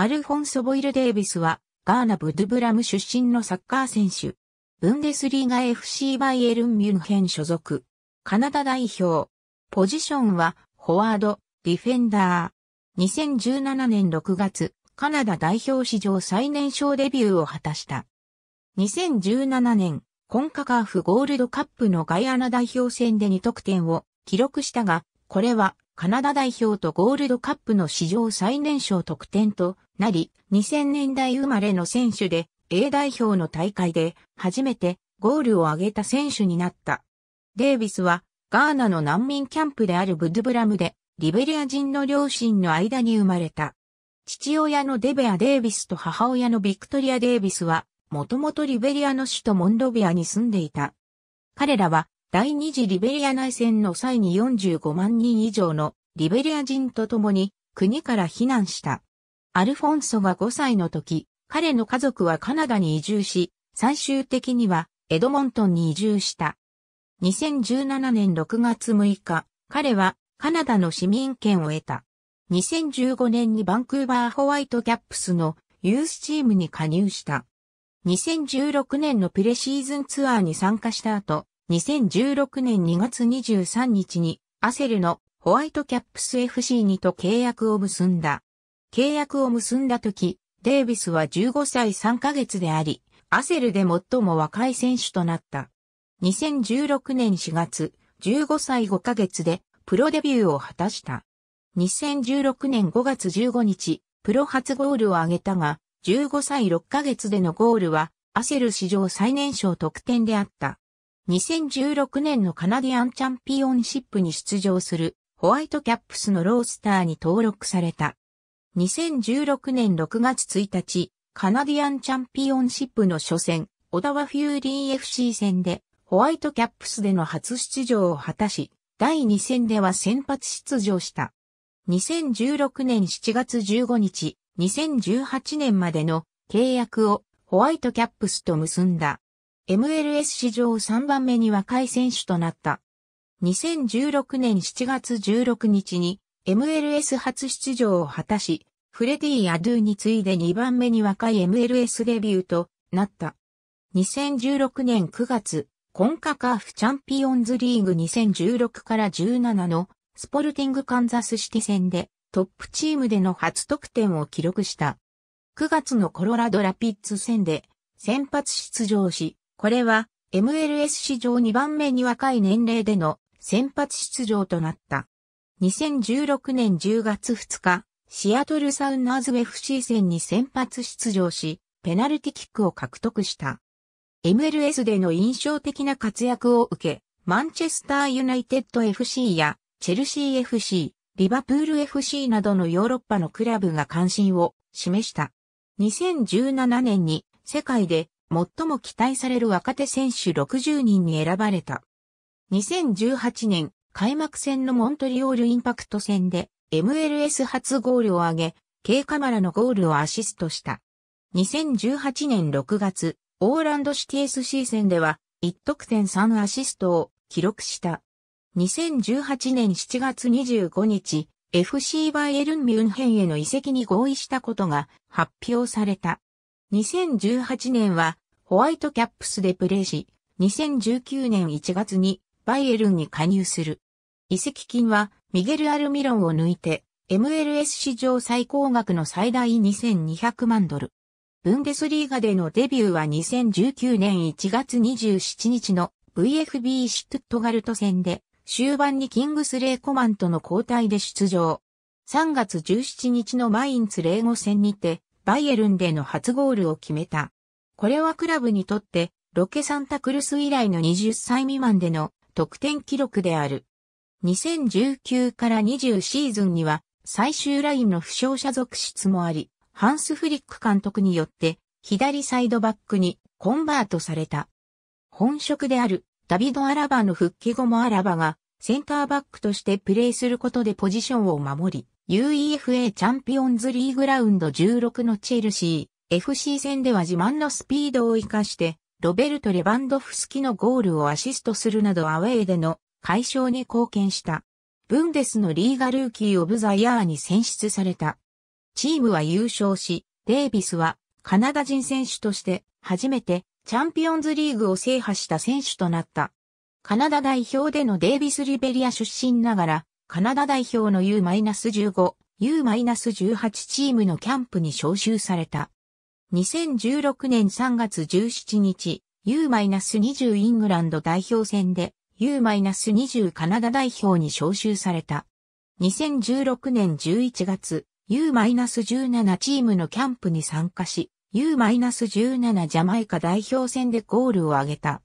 アルフォンソ・ボイル・デイビスは、ガーナ・ブドゥブラム出身のサッカー選手。ブンデスリーガ FC バイエルン・ミュンヘン所属。カナダ代表。ポジションは、フォワード、ディフェンダー。2017年6月、カナダ代表史上最年少デビューを果たした。2017年、コンカカーフゴールドカップのガイアナ代表戦で2得点を記録したが、これはカナダ代表とゴールドカップの史上最年少得点となり、2000年代生まれの選手で、A 代表の大会で初めてゴールを挙げた選手になった。デイビスはガーナの難民キャンプであるブドゥブラムでリベリア人の両親の間に生まれた。父親のデベア・デイビスと母親のビクトリア・デイビスは、もともとリベリアの首都モンドビアに住んでいた。彼らは第二次リベリア内戦の際に45万人以上のリベリア人と共に国から避難した。アルフォンソが5歳の時、彼の家族はカナダに移住し、最終的にはエドモントンに移住した。2017年6月6日、彼はカナダの市民権を得た。2015年にバンクーバーホワイトキャップスのユースチームに加入した。2016年のプレシーズンツアーに参加した後、2016年2月23日にアセルのホワイトキャップス f c にと契約を結んだ。契約を結んだ時、デイビスは15歳3ヶ月であり、アセルで最も若い選手となった。2016年4月、15歳5ヶ月でプロデビューを果たした。2016年5月15日、プロ初ゴールを挙げたが、15歳6ヶ月でのゴールは、アセル史上最年少得点であった。2016年のカナディアンチャンピオンシップに出場する、ホワイトキャップスのロースターに登録された。2016年6月1日、カナディアンチャンピオンシップの初戦、小田ワ・フューリー FC 戦で、ホワイトキャップスでの初出場を果たし、第2戦では先発出場した。2016年7月15日、2018年までの契約をホワイトキャップスと結んだ。MLS 史上3番目に若い選手となった。2016年7月16日に MLS 初出場を果たし、フレディ・アドゥに次いで2番目に若い MLS デビューとなった。2016年9月、コンカカーフチャンピオンズリーグ2016から17のスポルティングカンザスシティ戦でトップチームでの初得点を記録した。9月のコロラドラピッツ戦で先発出場し、これは MLS 史上2番目に若い年齢での先発出場となった。2016年10月2日、シアトルサウナーズ FC 戦に先発出場し、ペナルティキックを獲得した。MLS での印象的な活躍を受け、マンチェスターユナイテッド FC やチェルシー FC、リバプール FC などのヨーロッパのクラブが関心を示した。2017年に世界で最も期待される若手選手60人に選ばれた。2018年開幕戦のモントリオールインパクト戦で MLS 初ゴールを挙げ、K カマラのゴールをアシストした。2018年6月、オーランドシティ SC 戦では、1得点3アシストを記録した。2018年7月25日、FC バイエルン・ミュンヘンへの移籍に合意したことが発表された。2018年はホワイトキャップスでプレーし、2019年1月にバイエルンに加入する。移籍金はミゲル・アルミロンを抜いて、MLS 史上最高額の最大2200万ドル。ブンデスリーガでのデビューは2019年1月27日の VFB シュトットガルト戦で、終盤にキングス・レイ・コマンとの交代で出場。3月17日のマインツ・レーゴ戦にて、バイエルンでの初ゴールを決めた。これはクラブにとって、ロケサンタクルス以来の20歳未満での得点記録である。2019から20シーズンには最終ラインの負傷者続出もあり、ハンス・フリック監督によって左サイドバックにコンバートされた。本職であるダビド・アラバの復帰後もアラバがセンターバックとしてプレーすることでポジションを守り、UEFA チャンピオンズリーグラウンド16のチェルシー、FC 戦では自慢のスピードを活かして、ロベルト・レバンドフスキのゴールをアシストするなどアウェーでの解消に貢献した。ブンデスのリーガルーキー・オブ・ザ・イヤーに選出された。チームは優勝し、デイビスはカナダ人選手として初めてチャンピオンズリーグを制覇した選手となった。カナダ代表でのデイビス・リベリア出身ながら、カナダ代表の U-15、U-18 チームのキャンプに招集された。2016年3月17日、U-20 イングランド代表戦で U-20 カナダ代表に招集された。2016年11月、U-17 チームのキャンプに参加し、U-17 ジャマイカ代表戦でゴールを挙げた。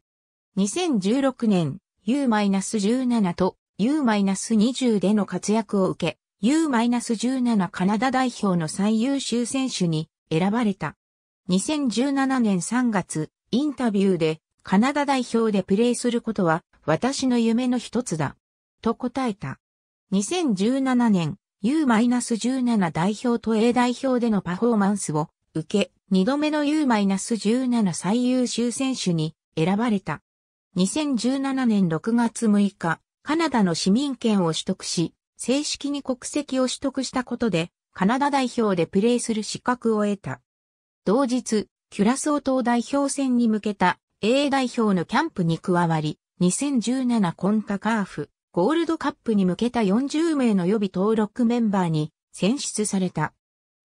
2016年、U-17 と U-20 での活躍を受け、U-17 カナダ代表の最優秀選手に選ばれた。2017年3月、インタビューでカナダ代表でプレーすることは私の夢の一つだ。と答えた。2017年、U-17 代表と A 代表でのパフォーマンスを受け、2度目の U-17 最優秀選手に選ばれた。2017年6月6日、カナダの市民権を取得し、正式に国籍を取得したことで、カナダ代表でプレーする資格を得た。同日、キュラソー島代表戦に向けた A 代表のキャンプに加わり、2017コンカカーフゴールドカップに向けた40名の予備登録メンバーに選出された。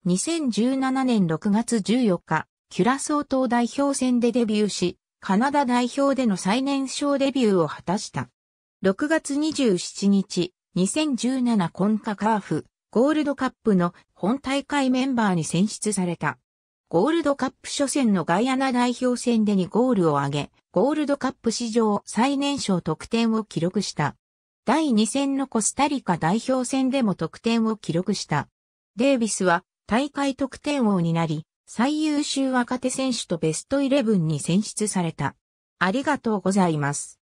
2017年6月14日、キュラソー島代表戦でデビューし、カナダ代表での最年少デビューを果たした。6月27日、2017コンカカーフゴールドカップの本大会メンバーに選出された。ゴールドカップ初戦のガイアナ代表戦で2ゴールを挙げ、ゴールドカップ史上最年少得点を記録した。第2戦のコスタリカ代表戦でも得点を記録した。デイビスは大会得点王になり、最優秀若手選手とベストイレブンに選出された。ありがとうございます。